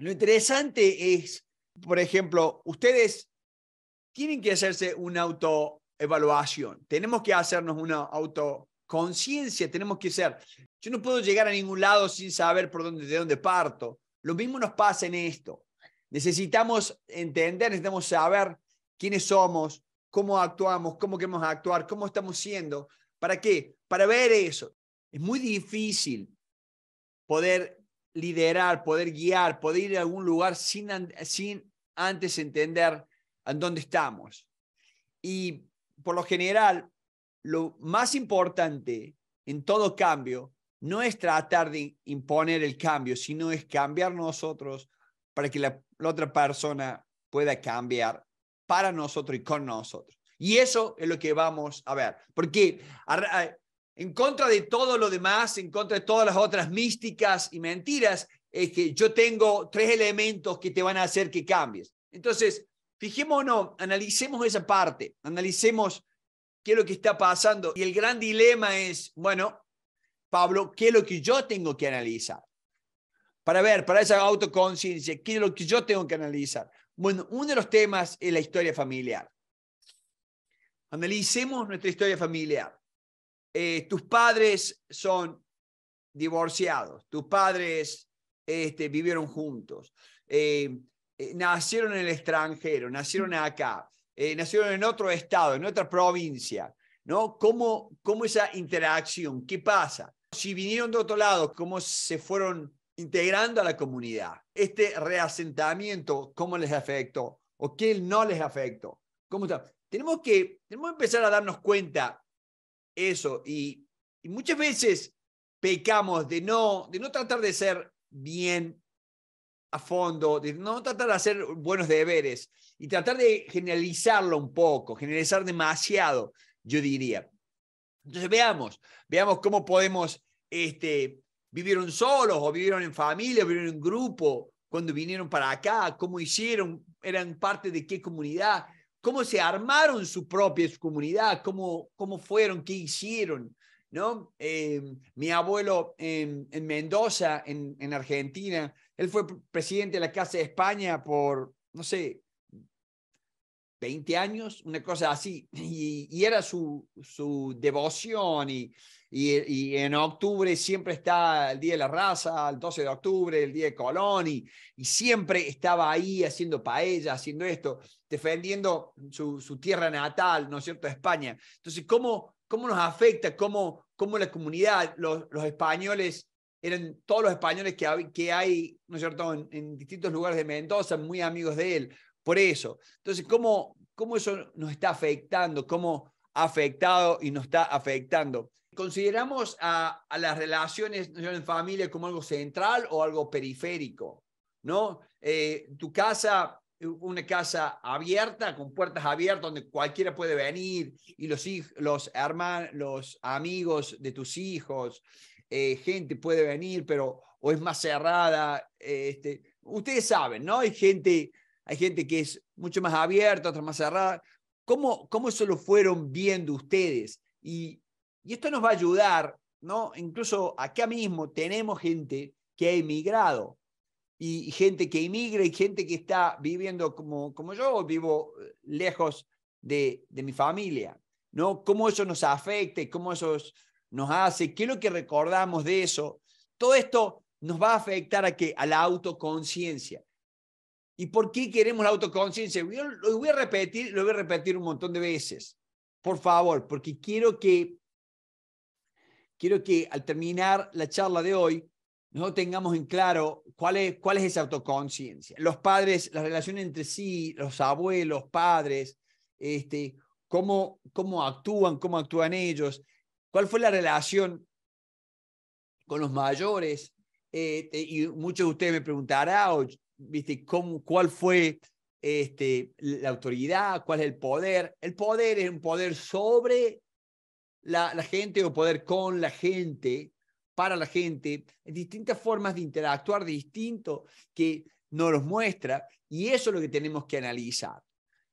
Lo interesante es, por ejemplo, ustedes tienen que hacerse una autoevaluación, tenemos que hacernos una autoconciencia, tenemos que ser. Yo no puedo llegar a ningún lado sin saber por dónde, de dónde parto. Lo mismo nos pasa en esto. Necesitamos entender, necesitamos saber quiénes somos, cómo actuamos, cómo queremos actuar, cómo estamos siendo. ¿Para qué? Para ver eso. Es muy difícil poder liderar, poder guiar, poder ir a algún lugar sin, sin antes entender en dónde estamos. Y por lo general, lo más importante en todo cambio no es tratar de imponer el cambio, sino es cambiar nosotros para que la, la otra persona pueda cambiar para nosotros y con nosotros. Y eso es lo que vamos a ver, porque en contra de todo lo demás, en contra de todas las otras místicas y mentiras, es que yo tengo tres elementos que te van a hacer que cambies. Entonces, fijémonos, analicemos esa parte, analicemos qué es lo que está pasando. Y el gran dilema es, bueno, Pablo, ¿qué es lo que yo tengo que analizar? Para ver, para esa autoconciencia, ¿qué es lo que yo tengo que analizar? Bueno, uno de los temas es la historia familiar. Analicemos nuestra historia familiar. Eh, tus padres son divorciados, tus padres este, vivieron juntos, eh, eh, nacieron en el extranjero, nacieron acá, nacieron en otro estado, en otra provincia, ¿no? ¿Cómo, ¿Cómo esa interacción? ¿Qué pasa? Si vinieron de otro lado, ¿cómo se fueron integrando a la comunidad? Este reasentamiento, ¿cómo les afectó? ¿O qué no les afectó? ¿Cómo está? Tenemos que, tenemos que empezar a darnos cuenta eso. Y, muchas veces pecamos de no, de no tratar de ser bien a fondo, de no tratar de hacer buenos deberes y tratar de generalizarlo un poco, generalizar demasiado, yo diría. Entonces veamos, veamos cómo podemos, este, vivieron solos o vivieron en familia, o vivieron en grupo, cuando vinieron para acá, cómo hicieron, eran parte de qué comunidad cómo se armaron su propia comunidad, cómo, cómo fueron, qué hicieron. ¿no? Eh, mi abuelo en, Mendoza, en, Argentina, él fue presidente de la Casa de España por, no sé, 20 años, una cosa así, y, era su, su devoción, y, y, en octubre siempre está el Día de la Raza, el 12 de octubre, el Día de Colón, y, siempre estaba ahí haciendo paella, haciendo esto, defendiendo su, tierra natal, ¿no es cierto?, España. Entonces, ¿cómo, cómo nos afecta? ¿Cómo, cómo la comunidad, los, los españoles eran todos los españoles que hay, que hay ¿no es cierto?, en, distintos lugares de Mendoza, muy amigos de él, por eso. Entonces, ¿cómo, cómo eso nos está afectando? ¿Cómo ha afectado y nos está afectando? ¿Consideramos a, las relaciones en familia como algo central o algo periférico? ¿No? Eh, tu casa una casa abierta, con puertas abiertas, donde cualquiera puede venir, y los, los hermanos, los amigos de tus hijos, eh, gente puede venir, pero o es más cerrada. Este, ustedes saben, ¿no? Hay gente hay gente que es mucho más abierta, otra más cerrada. ¿Cómo, ¿Cómo eso lo fueron viendo ustedes? Y, esto nos va a ayudar, ¿no? Incluso acá mismo tenemos gente que ha emigrado y gente que emigra y gente que está viviendo como, como yo, vivo eh, lejos de, mi familia, ¿no? ¿Cómo eso nos afecta cómo eso nos hace? ¿Qué es lo que recordamos de eso? Todo esto nos va a afectar a, que, a la autoconciencia. ¿Y por qué queremos la autoconciencia? lo voy a repetir, lo voy a repetir un montón de veces. Por favor, porque quiero que, quiero que al terminar la charla de hoy, no tengamos en claro cuál es, cuál es esa autoconciencia. Los padres, la relación entre sí, los abuelos, padres, este, cómo, cómo actúan, cómo actúan ellos, cuál fue la relación con los mayores. Eh, eh, y muchos de ustedes me preguntarán, ¿viste? ¿Cómo, ¿Cuál fue este, la autoridad? ¿Cuál es el poder? El poder es un poder sobre la, gente o poder con la gente, para la gente, distintas formas de interactuar distinto que nos muestra y eso es lo que tenemos que analizar.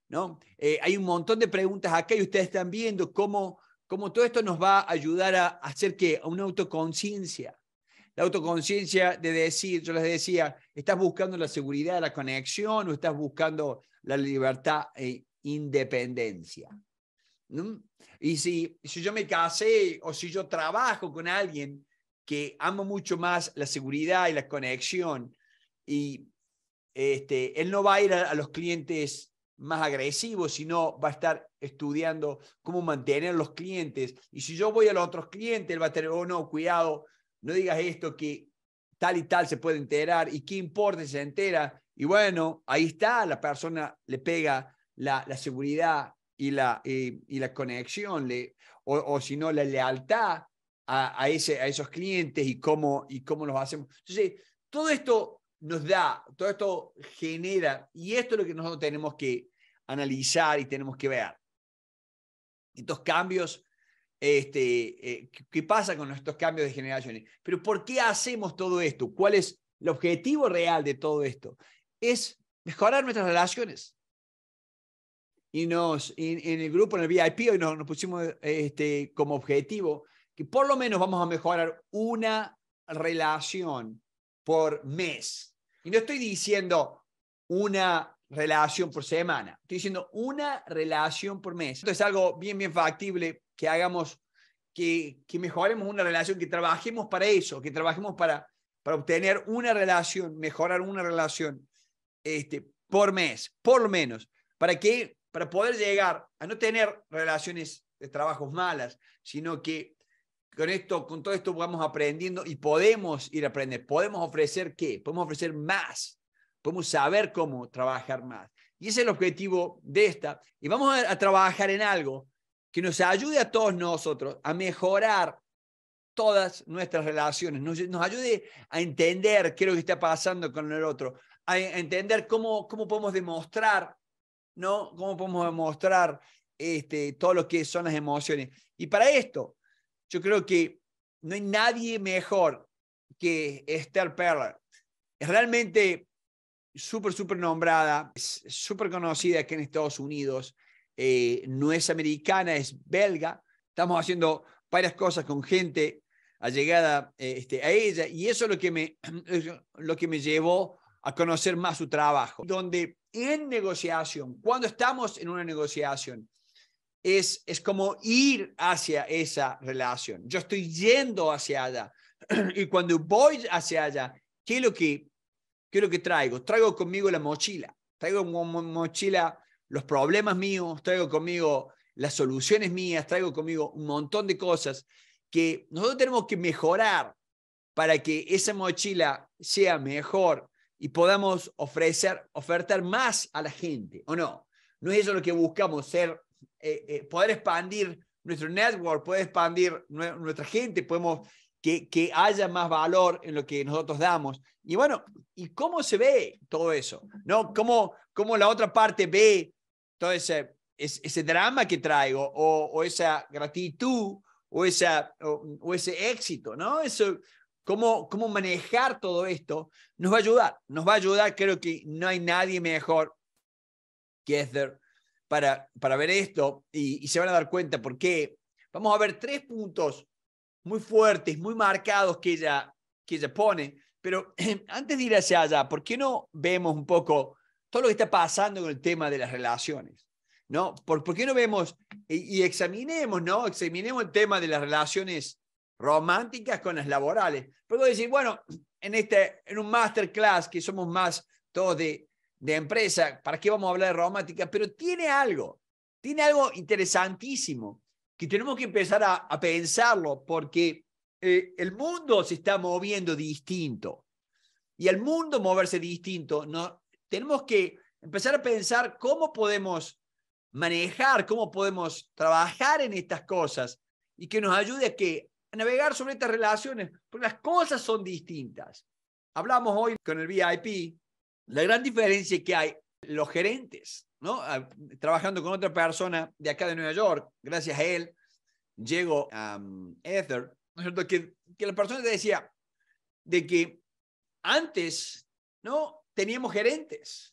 ¿no? Eh, hay un montón de preguntas acá y ustedes están viendo cómo, cómo todo esto nos va a ayudar a hacer que a una autoconciencia la autoconciencia de decir, yo les decía, ¿estás buscando la seguridad, la conexión o estás buscando la libertad e independencia? Y si, si yo me casé o si yo trabajo con alguien que ama mucho más la seguridad y la conexión, y este, él no va a ir a, los clientes más agresivos, sino va a estar estudiando cómo mantener los clientes. Y si yo voy a los otros clientes, él va a tener, o oh, no, cuidado, no digas esto que tal y tal se puede enterar y qué importa si se entera. Y bueno, ahí está, la persona le pega la, la seguridad y la, eh, y la conexión, o, si no, la lealtad a, ese, a esos clientes y cómo, y cómo los hacemos. Entonces, todo esto nos da, todo esto genera, y esto es lo que nosotros tenemos que analizar y tenemos que ver. Estos cambios este, eh, qué pasa con nuestros cambios de generaciones. Pero ¿por qué hacemos todo esto? ¿Cuál es el objetivo real de todo esto? Es mejorar nuestras relaciones. Y nos, en, el grupo, en el VIP, hoy nos, pusimos este, como objetivo que por lo menos vamos a mejorar una relación por mes. Y no estoy diciendo una relación por semana, estoy diciendo una relación por mes. Esto es algo bien, bien factible que hagamos, que, mejoremos una relación, que trabajemos para eso, que trabajemos para, para obtener una relación, mejorar una relación este, por mes, por lo menos, para que para poder llegar a no tener relaciones de trabajos malas, sino que con esto, con todo esto vamos aprendiendo y podemos ir a Podemos ofrecer qué? Podemos ofrecer más. Podemos saber cómo trabajar más. Y ese es el objetivo de esta. Y vamos a trabajar en algo que nos ayude a todos nosotros a mejorar todas nuestras relaciones, nos, ayude a entender qué es lo que está pasando con el otro, a entender cómo, cómo podemos demostrar, ¿no? Cómo podemos demostrar este, todo lo que son las emociones. Y para esto, yo creo que no hay nadie mejor que Esther Perler. Es realmente súper, súper nombrada, súper conocida aquí en Estados Unidos. Eh, no es americana, es belga. Estamos haciendo varias cosas con gente allegada eh, este, a ella y eso es lo que, me, lo que me llevó a conocer más su trabajo. Donde en negociación, cuando estamos en una negociación, es, es como ir hacia esa relación. Yo estoy yendo hacia allá y cuando voy hacia allá, ¿qué es lo que, qué que traigo? Traigo conmigo la mochila. Traigo una mochila los problemas míos, traigo conmigo las soluciones mías, traigo conmigo un montón de cosas que nosotros tenemos que mejorar para que esa mochila sea mejor y podamos ofrecer, ofertar más a la gente, ¿o no? No es eso lo que buscamos, ser, eh, eh, poder expandir nuestro network, poder expandir nuestra gente, podemos que, que, haya más valor en lo que nosotros damos. Y bueno, ¿y cómo se ve todo eso? ¿No? ¿Cómo, cómo la otra parte ve todo ese, drama que traigo o, esa gratitud o, ese éxito, ¿no? Eso, cómo, manejar todo esto nos va a ayudar, nos va a ayudar, creo que no hay nadie mejor que Esther para, ver esto y, se van a dar cuenta porque vamos a ver tres puntos muy fuertes, muy marcados que ella, que ella pone, pero antes de ir hacia allá, ¿por qué no vemos un poco todo lo que está pasando con el tema de las relaciones. ¿no? ¿Por, por qué no vemos y, examinemos, ¿no? Examinemos el tema de las relaciones románticas con las laborales. Puedo decir, bueno, en, este, en un masterclass que somos más todos de, de empresa, ¿para qué vamos a hablar de romántica? Pero tiene algo, tiene algo interesantísimo que tenemos que empezar a, a pensarlo porque eh, el mundo se está moviendo distinto. Y el mundo moverse distinto no, tenemos que empezar a pensar cómo podemos manejar, cómo podemos trabajar en estas cosas y que nos ayude a, que, navegar sobre estas relaciones, porque las cosas son distintas. Hablamos hoy con el VIP, la gran diferencia que hay los gerentes, ¿no? Ah, trabajando con otra persona de acá de Nueva York, gracias a él, llego a um, Ether, ¿no es cierto? Que, que la persona te decía de que antes, ¿no? teníamos gerentes.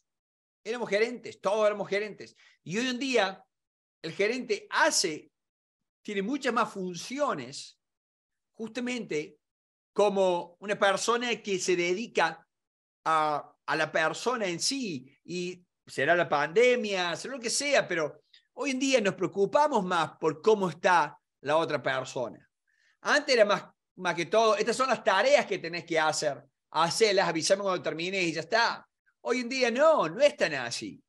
Éramos gerentes, todos éramos gerentes. Y hoy en día, el gerente hace, tiene muchas más funciones, justamente como una persona que se dedica a, a la persona en sí. Y será la pandemia, será lo que sea, pero hoy en día nos preocupamos más por cómo está la otra persona. Antes era más, más que todo, estas son las tareas que tenés que hacer hacelas, avísame cuando termines y ya está. Hoy en día no, no es tan así.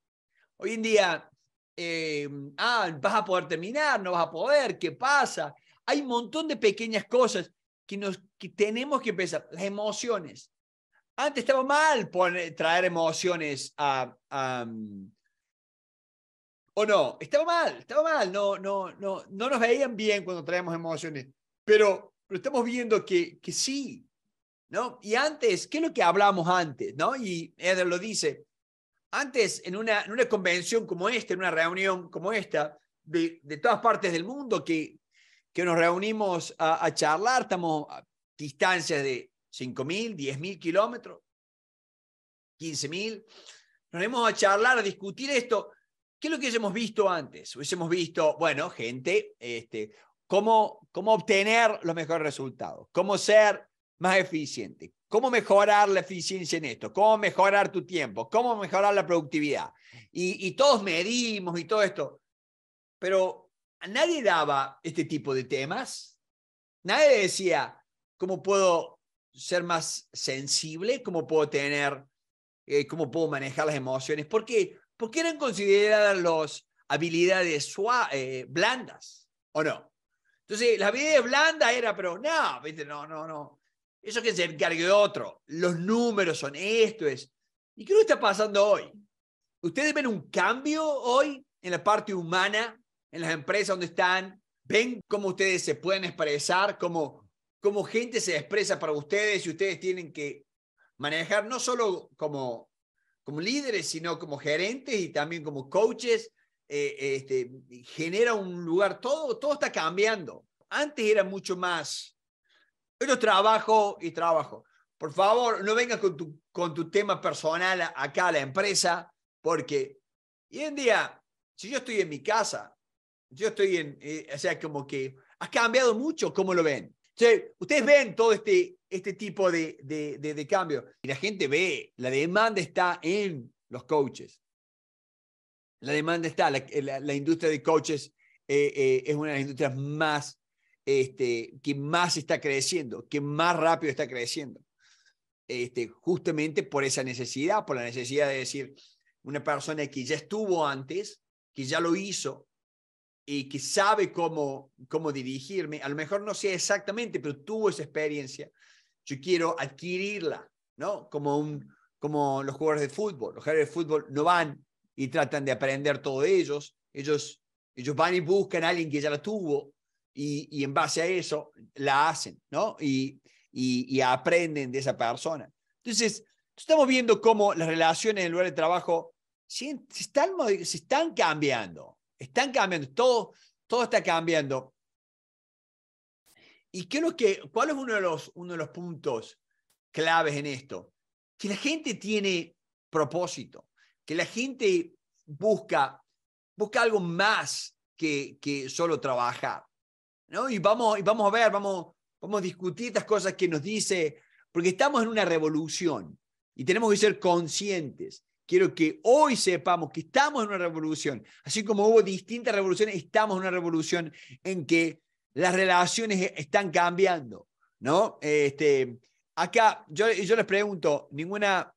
Hoy en día, eh, ah, vas a poder terminar, no vas a poder, ¿qué pasa? Hay un montón de pequeñas cosas que, nos, que tenemos que pensar. Las emociones. Antes estaba mal traer emociones a, a o no, estaba mal, estaba mal, no, no, no, no nos veían bien cuando traemos emociones, pero, lo estamos viendo que, que sí, ¿no? Y antes, ¿qué es lo que hablamos antes, ¿no? Y Eder lo dice, antes en una, una convención como esta, en una reunión como esta, de, todas partes del mundo que, que nos reunimos a, charlar, estamos a distancias de 5.000, 10.000 kilómetros, 15.000, nos vamos a charlar, a discutir esto. ¿Qué es lo que hemos visto antes? Hubiésemos visto, bueno, gente, este, cómo, cómo obtener los mejores resultados, cómo ser más eficiente. ¿Cómo mejorar la eficiencia en esto? ¿Cómo mejorar tu tiempo? ¿Cómo mejorar la productividad? Y, todos medimos y todo esto. Pero nadie daba este tipo de temas. Nadie decía, ¿cómo puedo ser más sensible? ¿Cómo puedo tener, eh, cómo puedo manejar las emociones? ¿Por qué? Porque eran consideradas las habilidades eh, blandas, ¿o no? Entonces, las habilidades blandas era, pero no, no, no, no. Eso que se encargue de otro. Los números son esto, es. ¿Y qué lo está pasando hoy? ¿Ustedes ven un cambio hoy en la parte humana, en las empresas donde están? ¿Ven cómo ustedes se pueden expresar, cómo, cómo gente se expresa para ustedes y ustedes tienen que manejar no solo como, como líderes, sino como gerentes y también como coaches? Eh, este, genera un lugar, todo, todo está cambiando. Antes era mucho más esto trabajo y trabajo. Por favor, no venga con tu, con tu tema personal acá a la empresa, porque hoy en día, si yo estoy en mi casa, yo estoy en, eh, o sea, como que has cambiado mucho, ¿cómo lo ven? ustedes ven todo este, este tipo de, de, cambio. Y la gente ve, la demanda está en los coaches. La demanda está, la, la, industria de coaches eh, eh, es una de las industrias más este, que más está creciendo, que más rápido está creciendo. Este, justamente por esa necesidad, por la necesidad de decir, una persona que ya estuvo antes, que ya lo hizo y que sabe cómo, cómo dirigirme, a lo mejor no sé exactamente, pero tuvo esa experiencia, yo quiero adquirirla, ¿no? Como, un, como los jugadores de fútbol. Los jugadores de fútbol no van y tratan de aprender todo ellos, ellos, ellos van y buscan a alguien que ya la tuvo y, en base a eso la hacen, ¿no? Y, y, aprenden de esa persona. Entonces, estamos viendo cómo las relaciones en el lugar de trabajo se están, se están cambiando, están cambiando, todo, todo está cambiando. ¿Y qué lo que, cuál es uno de, los, uno de los puntos claves en esto? Que la gente tiene propósito, que la gente busca, busca algo más que, que solo trabajar. Y vamos, vamos a ver, vamos, vamos a discutir estas cosas que nos dice, porque estamos en una revolución y tenemos que ser conscientes. Quiero que hoy sepamos que estamos en una revolución. Así como hubo distintas revoluciones, estamos en una revolución en que las relaciones e-, están cambiando, ¿no? Este, acá yo, yo les pregunto, ninguna,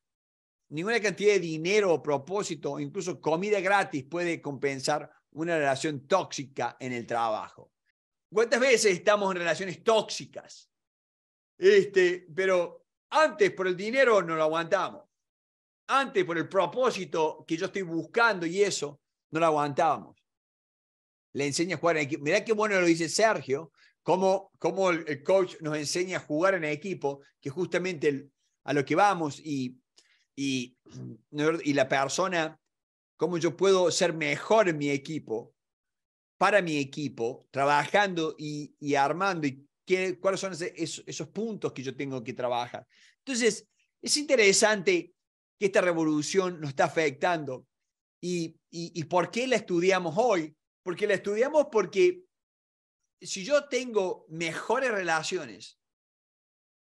ninguna cantidad de dinero o propósito, incluso comida gratis puede compensar una relación tóxica en el trabajo. ¿Cuántas veces estamos en relaciones tóxicas? Este, pero antes por el dinero no lo aguantamos. Antes por el propósito que yo estoy buscando y eso, no lo aguantábamos. Le enseña a jugar en equipo. Mirá qué bueno lo dice Sergio, cómo, cómo el, coach nos enseña a jugar en equipo, que justamente a lo que vamos y, y, y la persona, cómo yo puedo ser mejor en mi equipo, para mi equipo, trabajando y, armando y qué, cuáles son esos, puntos que yo tengo que trabajar. Entonces, es interesante que esta revolución nos está afectando. ¿Y, y, por qué la estudiamos hoy? Porque la estudiamos porque si yo tengo mejores relaciones,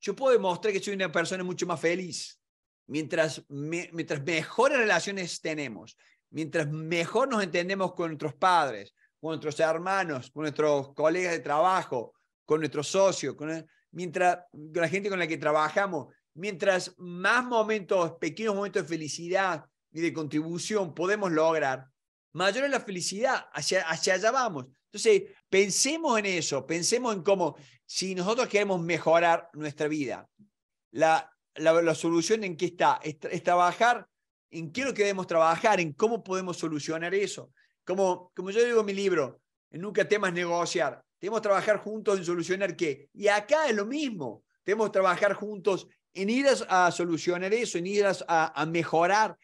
yo puedo demostrar que soy una persona mucho más feliz. Mientras, mientras mejores relaciones tenemos, mientras mejor nos entendemos con nuestros padres, con nuestros hermanos, con nuestros colegas de trabajo, con nuestros socios, con, mientras, la gente con la que trabajamos. Mientras más momentos, pequeños momentos de felicidad y de contribución podemos lograr, mayor es la felicidad, hacia, hacia allá vamos. Entonces, pensemos en eso, pensemos en cómo, si nosotros queremos mejorar nuestra vida, la, solución en qué está, es, trabajar en qué lo que debemos trabajar, en cómo podemos solucionar eso. Como, como yo digo en mi libro, Nunca temas negociar, tenemos que trabajar juntos en solucionar qué. Y acá es lo mismo, tenemos que trabajar juntos en ir a, solucionar eso, en ir a, mejorar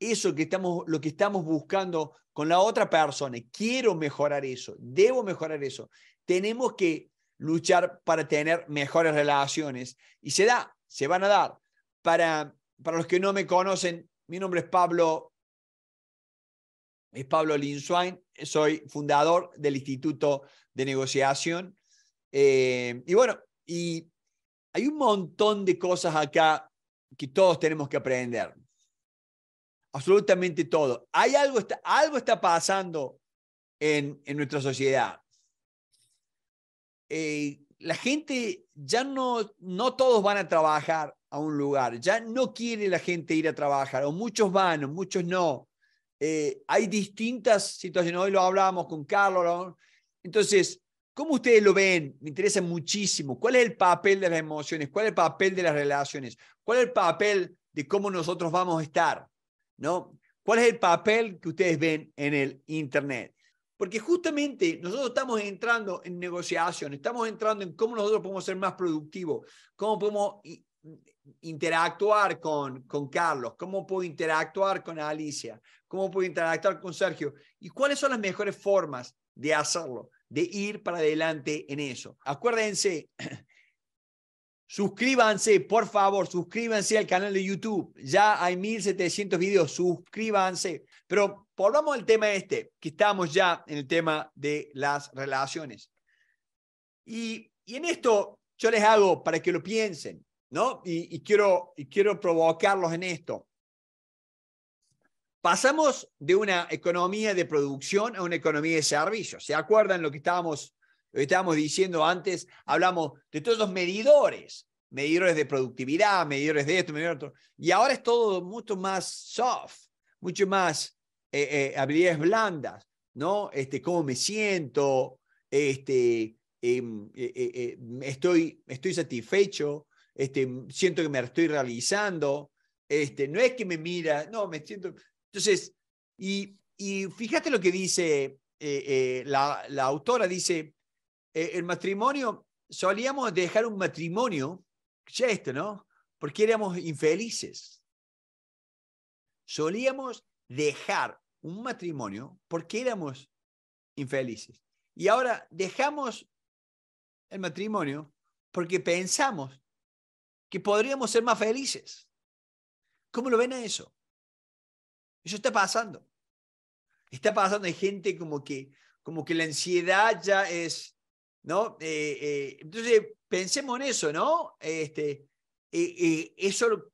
eso que estamos, lo que estamos buscando con la otra persona. Quiero mejorar eso, debo mejorar eso. Tenemos que luchar para tener mejores relaciones. Y se da, se van a dar. Para, para los que no me conocen, mi nombre es Pablo es Pablo Linswain, soy fundador del Instituto de Negociación. Eh, y bueno, hay un montón de cosas acá que todos tenemos que aprender. Absolutamente todo. Hay algo, está, algo está pasando en, en nuestra sociedad. Eh, la gente ya no, no todos van a trabajar a un lugar, ya no quiere la gente ir a trabajar, o muchos van, o muchos no. Eh, hay distintas situaciones. Hoy lo hablábamos con Carlos. Entonces, ¿cómo ustedes lo ven? Me interesa muchísimo. ¿Cuál es el papel de las emociones? ¿Cuál es el papel de las relaciones? ¿Cuál es el papel de cómo nosotros vamos a estar? ¿No? ¿Cuál es el papel que ustedes ven en el Internet? Porque justamente nosotros estamos entrando en negociación, estamos entrando en cómo nosotros podemos ser más productivos, cómo podemos interactuar con, con Carlos, cómo puedo interactuar con Alicia, cómo puedo interactuar con Sergio y cuáles son las mejores formas de hacerlo, de ir para adelante en eso. Acuérdense, suscríbanse, por favor, suscríbanse al canal de YouTube. Ya hay 1700 videos, suscríbanse. Pero volvamos al tema este, que estamos ya en el tema de las relaciones. Y, y en esto yo les hago para que lo piensen. ¿no? Y, quiero, quiero provocarlos en esto. Pasamos de una economía de producción a una economía de servicios. ¿Se acuerdan lo que estábamos, estábamos diciendo antes? Hablamos de todos los medidores, medidores de productividad, medidores de esto, medidores Y ahora es todo mucho más soft, mucho más eh, eh, habilidades blandas, ¿no? Este, cómo me siento, este, em, eh, estoy, estoy satisfecho, este, siento que me estoy realizando, este, no es que me mira, no, me siento... Entonces, y, fíjate lo que dice eh, eh, la, autora, dice, eh, el matrimonio, solíamos dejar un matrimonio, ya esto, ¿no? Porque éramos infelices. Solíamos dejar un matrimonio porque éramos infelices. Y ahora dejamos el matrimonio porque pensamos que podríamos ser más felices. ¿Cómo lo ven a eso? Eso está pasando. Está pasando, hay gente como que, como que la ansiedad ya es, ¿no? Eh, eh, entonces, pensemos en eso, ¿no? Este, eh, eso,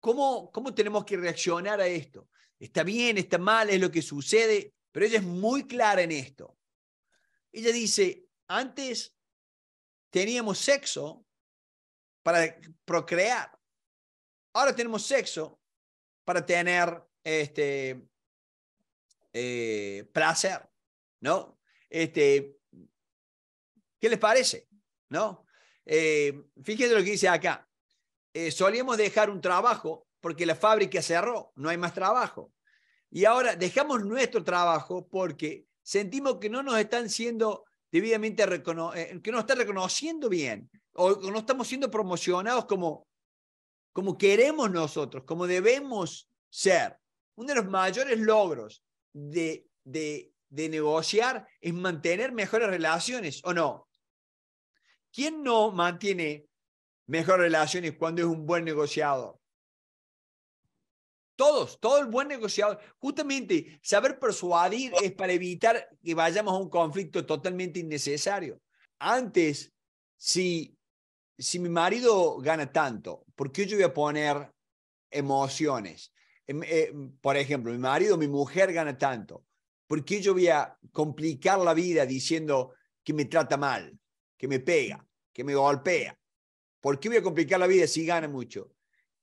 ¿cómo tenemos que reaccionar a esto? Está bien, está mal, es lo que sucede, pero ella es muy clara en esto. Ella dice, antes teníamos sexo para procrear. Ahora tenemos sexo para tener este, eh, placer, ¿no? Este, ¿Qué les parece? ¿No? Eh, fíjense lo que dice acá. Eh, solíamos dejar un trabajo porque la fábrica cerró, no hay más trabajo. Y ahora dejamos nuestro trabajo porque sentimos que no nos están siendo debidamente que no están reconociendo bien o no estamos siendo promocionados como, como queremos nosotros, como debemos ser. Uno de los mayores logros de, de, de negociar es mantener mejores relaciones, ¿o no? ¿Quién no mantiene mejores relaciones cuando es un buen negociador? Todos, todo el buen negociador. Justamente saber persuadir es para evitar que vayamos a un conflicto totalmente innecesario. Antes, si si mi marido gana tanto, ¿por qué yo voy a poner emociones? Em, eh, por ejemplo, mi marido, mi mujer gana tanto. ¿Por qué yo voy a complicar la vida diciendo que me trata mal, que me pega, que me golpea? ¿Por qué voy a complicar la vida si gana mucho?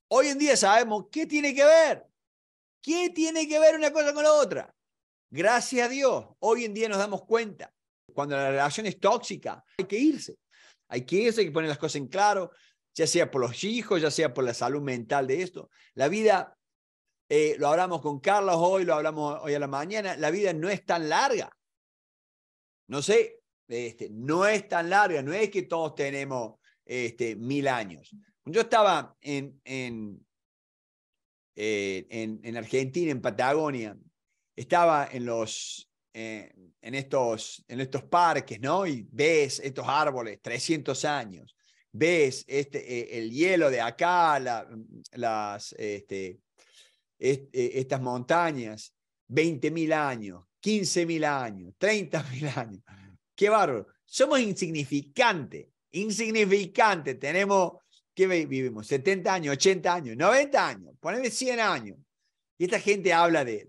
Hoy en día sabemos qué tiene que ver. ¿Qué tiene que ver una cosa con la otra? Gracias a Dios, hoy en día nos damos cuenta. Cuando la relación es tóxica, hay que irse. Hay que hay que poner las cosas en claro, ya sea por los hijos, ya sea por la salud mental de esto. La vida, eh, lo hablamos con Carlos hoy, lo hablamos hoy a la mañana, la vida no es tan larga. No sé, este, no es tan larga, no es que todos tenemos este, mil años. Yo estaba en, eh, en, en Argentina, en Patagonia, estaba en los en, estos, en parques, ¿no? Y ves estos árboles, 300 años, ves este, e, el hielo de acá, este, e, estas montañas, 20.000 años, 15.000 años, 30.000 años. Qué bárbaro. Somos insignificantes, insignificantes. Tenemos, ¿qué vivimos? 70 años, 80 años, 90 años, poneme 100 años. Y esta gente habla de,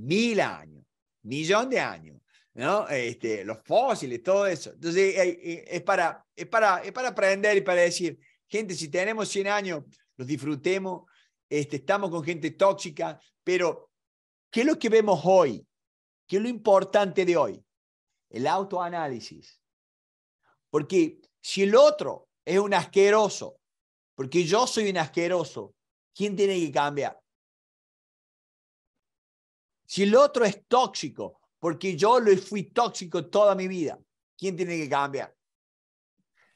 1000 de años millón de años, ¿no? Este, los fósiles, todo eso. Entonces, eh, eh, es para, es, para, es para aprender y para decir, gente, si tenemos 100 años, los disfrutemos, este, estamos con gente tóxica, pero ¿qué es lo que vemos hoy? ¿Qué es lo importante de hoy? El autoanálisis. Porque si el otro es un asqueroso, porque yo soy un asqueroso, ¿quién tiene que cambiar? Si el otro es tóxico, porque yo lo fui tóxico toda mi vida, ¿quién tiene que cambiar?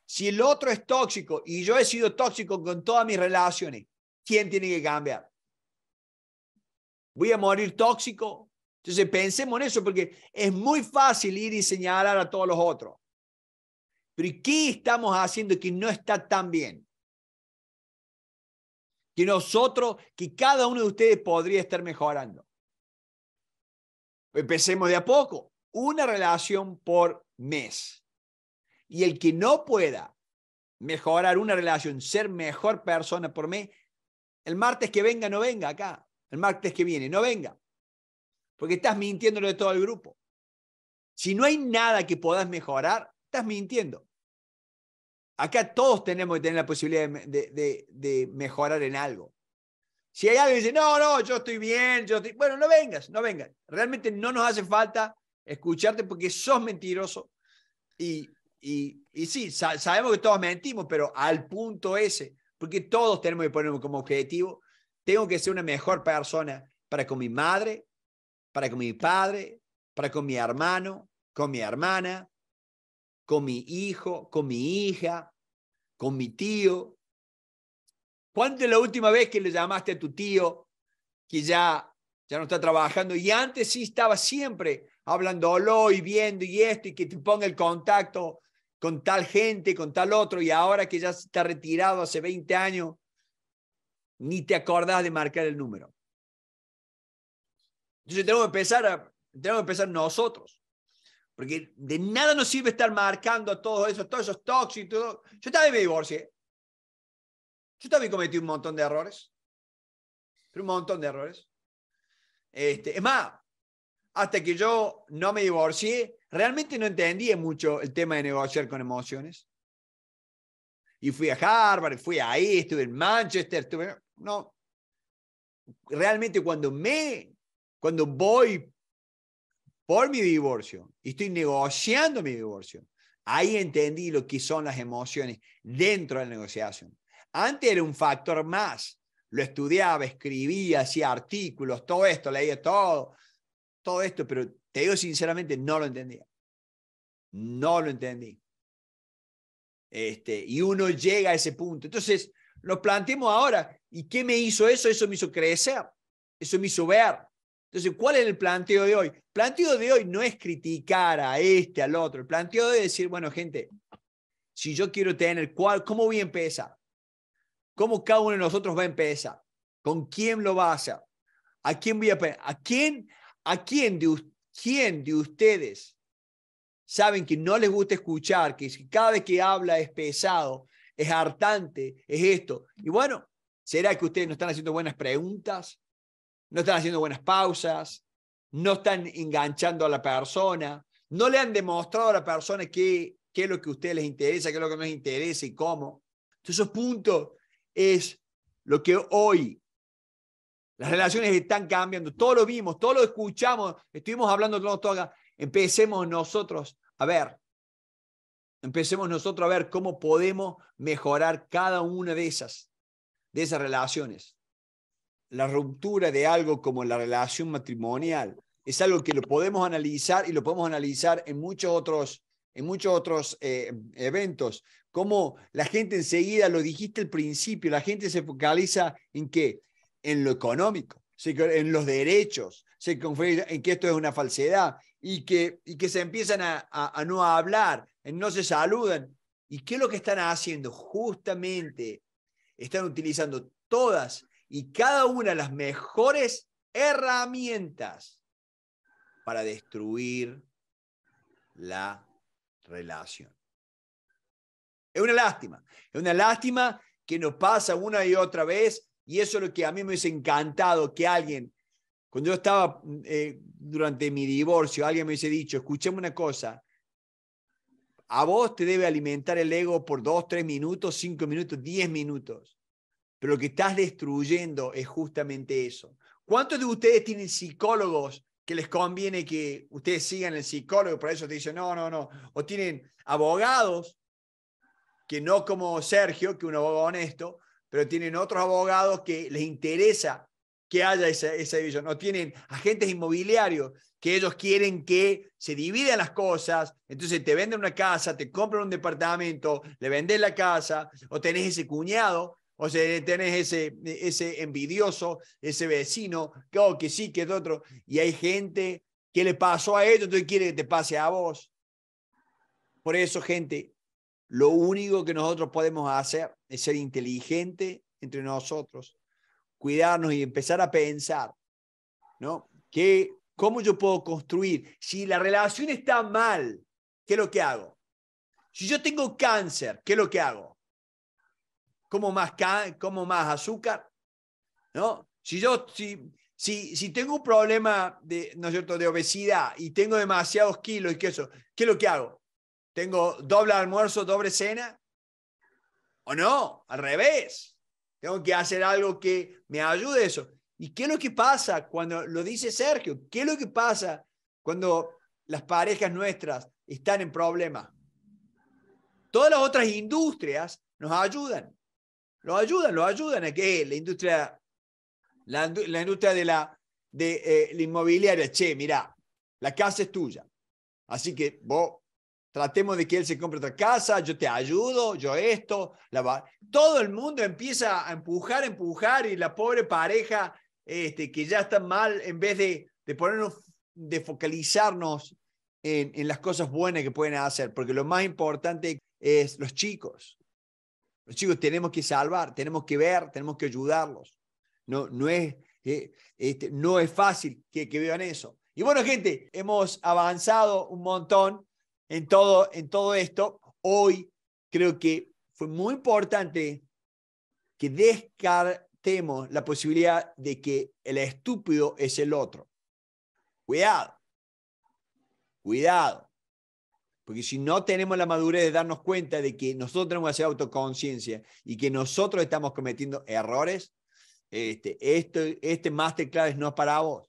Si el otro es tóxico y yo he sido tóxico con todas mis relaciones, ¿quién tiene que cambiar? ¿Voy a morir tóxico? Entonces pensemos en eso porque es muy fácil ir y señalar a todos los otros. Pero qué estamos haciendo que no está tan bien? Que nosotros, que cada uno de ustedes podría estar mejorando. Empecemos de a poco. Una relación por mes. Y el que no pueda mejorar una relación, ser mejor persona por mes, el martes que venga no venga acá. El martes que viene no venga. Porque estás lo de todo el grupo. Si no hay nada que puedas mejorar, estás mintiendo. Acá todos tenemos que tener la posibilidad de, de, de mejorar en algo. Si hay alguien que dice, no, no, yo estoy bien, yo estoy... Bueno, no vengas, no vengas. Realmente no nos hace falta escucharte porque sos mentiroso. Y, y, sí, sabemos que todos mentimos, pero al punto ese, porque todos tenemos que poner como objetivo, tengo que ser una mejor persona para con mi madre, para con mi padre, para con mi hermano, con mi hermana, con mi hijo, con mi hija, con mi tío, ¿Cuándo es la última vez que le llamaste a tu tío que ya, ya no está trabajando y antes sí estaba siempre hablando lo y viendo y esto y que te ponga el contacto con tal gente, con tal otro y ahora que ya está retirado hace 20 años, ni te acordás de marcar el número? Entonces tenemos que empezar, a, tenemos que empezar nosotros. Porque de nada nos sirve estar marcando a todos esos, todos esos tóxicos. Todo. Yo también me divorcié. Yo también cometí un montón de errores, un montón de errores. Este, es más, hasta que yo no me divorcié, realmente no entendía mucho el tema de negociar con emociones. Y fui a Harvard, fui ahí, estuve en Manchester, No, realmente cuando me, cuando voy por mi divorcio y estoy negociando mi divorcio, ahí entendí lo que son las emociones dentro de la negociación. Antes era un factor más. Lo estudiaba, escribía, hacía artículos, todo esto, leía todo, todo esto, pero te digo sinceramente, no lo entendía. No lo entendí. Este, y uno llega a ese punto. Entonces, lo planteamos ahora, ¿y qué me hizo eso? Eso me hizo crecer, eso me hizo ver. Entonces, ¿cuál es el planteo de hoy? El planteo de hoy no es criticar a este, al otro. El planteo de hoy es decir, bueno, gente, si yo quiero tener, ¿cuál, ¿cómo voy a empezar? ¿Cómo cada uno de nosotros va a empezar? ¿Con quién lo va a hacer? ¿A quién voy a ¿A quién, a quién de, quién de ustedes saben que no les gusta escuchar, que cada vez que habla es pesado, es hartante, es esto? Y bueno, ¿será que ustedes no están haciendo buenas preguntas? ¿No están haciendo buenas pausas? ¿No están enganchando a la persona? ¿No le han demostrado a la persona qué, qué es lo que a ustedes les interesa, qué es lo que no les interesa y cómo? Entonces, esos puntos es lo que hoy las relaciones están cambiando. Todo lo vimos, todo lo escuchamos, estuvimos hablando todo Empecemos nosotros a ver. Empecemos nosotros a ver cómo podemos mejorar cada una de esas, de esas relaciones. La ruptura de algo como la relación matrimonial es algo que lo podemos analizar y lo podemos analizar en muchos otros, en muchos otros eh, eventos, cómo la gente enseguida, lo dijiste al principio, la gente se focaliza en qué, en lo económico, en los derechos, se confía en que esto es una falsedad y que, y que se empiezan a, a no hablar, no se saludan. ¿Y qué es lo que están haciendo? Justamente están utilizando todas y cada una las mejores herramientas para destruir la relación. Es una lástima. Es una lástima que nos pasa una y otra vez y eso es lo que a mí me hubiese encantado que alguien, cuando yo estaba mm, eh, durante mi divorcio, alguien me hubiese dicho, escuchemos una cosa, a vos te debe alimentar el ego por dos, tres minutos, cinco minutos, diez minutos. Pero lo que estás destruyendo es justamente eso. ¿Cuántos de ustedes tienen psicólogos que les conviene que ustedes sigan el psicólogo? Por eso te dicen, no, no, no. O tienen abogados que no como Sergio, que es un abogado honesto, pero tienen otros abogados que les interesa que haya esa, esa división, no tienen agentes inmobiliarios que ellos quieren que se dividan las cosas, entonces te venden una casa, te compran un departamento, le venden la casa, o tenés ese cuñado, o sea, tenés ese, ese envidioso, ese vecino, que, oh, que sí, que es otro, y hay gente que le pasó a ellos, entonces quiere que te pase a vos. Por eso, gente, lo único que nosotros podemos hacer es ser inteligente entre nosotros, cuidarnos y empezar a pensar, ¿no? ¿Cómo yo puedo construir? Si la relación está mal, ¿qué es lo que hago? Si yo tengo cáncer, ¿qué es lo que hago? ¿Como más, como más azúcar? ¿No? Si yo, si, si, si, tengo un problema de, ¿no cierto? de obesidad y tengo demasiados kilos y queso, ¿qué es lo que hago? tengo doble almuerzo, doble cena. O no, al revés. Tengo que hacer algo que me ayude a eso. ¿Y qué es lo que pasa cuando lo dice Sergio? ¿Qué es lo que pasa cuando las parejas nuestras están en problemas? Todas las otras industrias nos ayudan. Lo ayudan, lo ayudan a que la industria, la, industria de la, de, eh, inmobiliaria, che, mira, la casa es tuya. Así que vos tratemos de que él se compre otra casa, yo te ayudo, yo esto, la todo el mundo empieza a empujar, empujar y la pobre pareja este, que ya está mal, en vez de, de ponernos, de focalizarnos en, las cosas buenas que pueden hacer, porque lo más importante es los chicos. Los chicos tenemos que salvar, tenemos que ver, tenemos que ayudarlos. No, no, es, eh, este, no es fácil que, que vean eso. Y bueno, gente, hemos avanzado un montón en todo, en todo esto, hoy creo que fue muy importante que descartemos la posibilidad de que el estúpido es el otro. Cuidado, cuidado, porque si no tenemos la madurez de darnos cuenta de que nosotros tenemos que hacer autoconciencia y que nosotros estamos cometiendo errores, este, este, este masterclass no es para vos,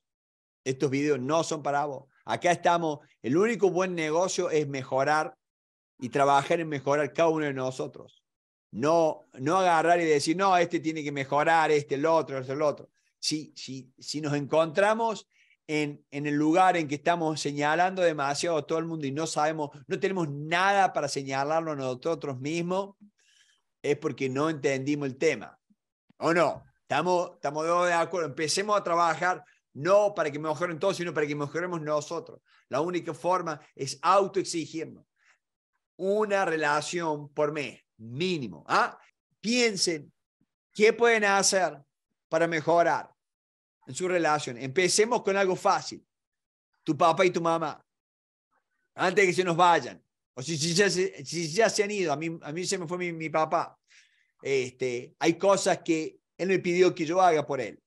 estos videos no son para vos, Acá estamos, el único buen negocio es mejorar y trabajar en mejorar cada uno de nosotros. No, no agarrar y decir, no, este tiene que mejorar, este, el otro, este, el otro. Si, si, si nos encontramos en, en, el lugar en que estamos señalando demasiado a todo el mundo y no sabemos, no tenemos nada para señalarlo a nosotros mismos, es porque no entendimos el tema. ¿O no? Estamos, estamos de acuerdo. Empecemos a trabajar no para que mejoren todos, sino para que mejoremos nosotros. La única forma es autoexigirnos Una relación por mes, mínimo. ¿ah? Piensen qué pueden hacer para mejorar en su relación. Empecemos con algo fácil. Tu papá y tu mamá. Antes de que se nos vayan. O si, si, ya, si ya, se han ido. A mí, a mí se me fue mi, mi papá. Este, hay cosas que él me pidió que yo haga por él.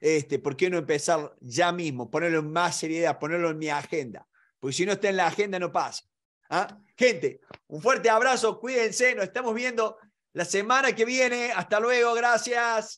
Este, ¿Por qué no empezar ya mismo? Ponerlo en más seriedad, ponerlo en mi agenda. Porque si no está en la agenda, no pasa. ¿Ah? Gente, un fuerte abrazo, cuídense, nos estamos viendo la semana que viene. Hasta luego, gracias.